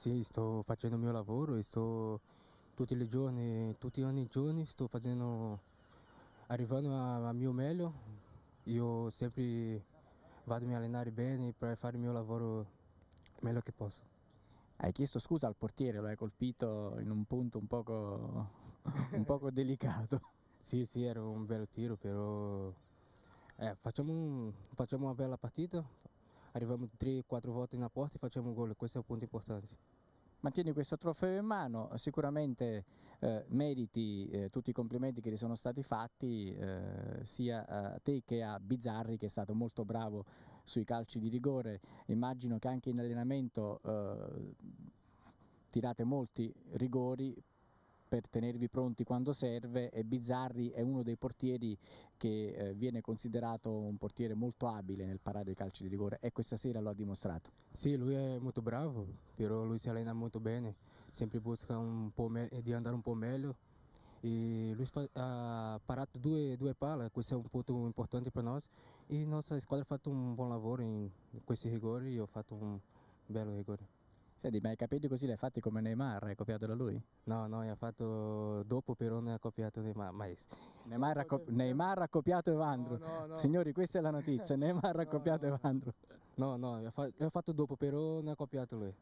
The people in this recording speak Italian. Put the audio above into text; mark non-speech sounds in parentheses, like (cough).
Sì, sto facendo il mio lavoro e sto tutti i giorni, tutti i giorni sto facendo, arrivando al mio meglio. Io sempre vado a mi allenare bene per fare il mio lavoro meglio che posso. Hai chiesto scusa al portiere, lo hai colpito in un punto un poco, (laughs) un poco delicato. Sì, sì, era un bello tiro, però eh, facciamo, facciamo una bella partita, arrivavamo 3-4 volte in porta e facciamo gol, questo è un punto importante. Mantieni questo trofeo in mano, sicuramente eh, meriti eh, tutti i complimenti che ti sono stati fatti eh, sia a te che a Bizzarri che è stato molto bravo sui calci di rigore, immagino che anche in allenamento eh, tirate molti rigori per tenervi pronti quando serve e Bizzarri è uno dei portieri che eh, viene considerato un portiere molto abile nel parare i calci di rigore e questa sera lo ha dimostrato. Sì, lui è molto bravo, però lui si allena molto bene, sempre busca di andare un po' meglio e lui ha parato due, due palle, questo è un punto importante per noi e la nostra squadra ha fatto un buon lavoro in questi rigori e ho fatto un bello rigore. Senti, ma i capelli così li hai fatti come Neymar, hai copiato da lui? No, no, ha fatto dopo Perone ha copiato Neymar. Ma... Neymar, ha cop... Neymar ha copiato Evandro. No, no, no. Signori, questa è la notizia, (laughs) Neymar ha copiato Evandro. No, no, ha fatto dopo Perone ha copiato lui.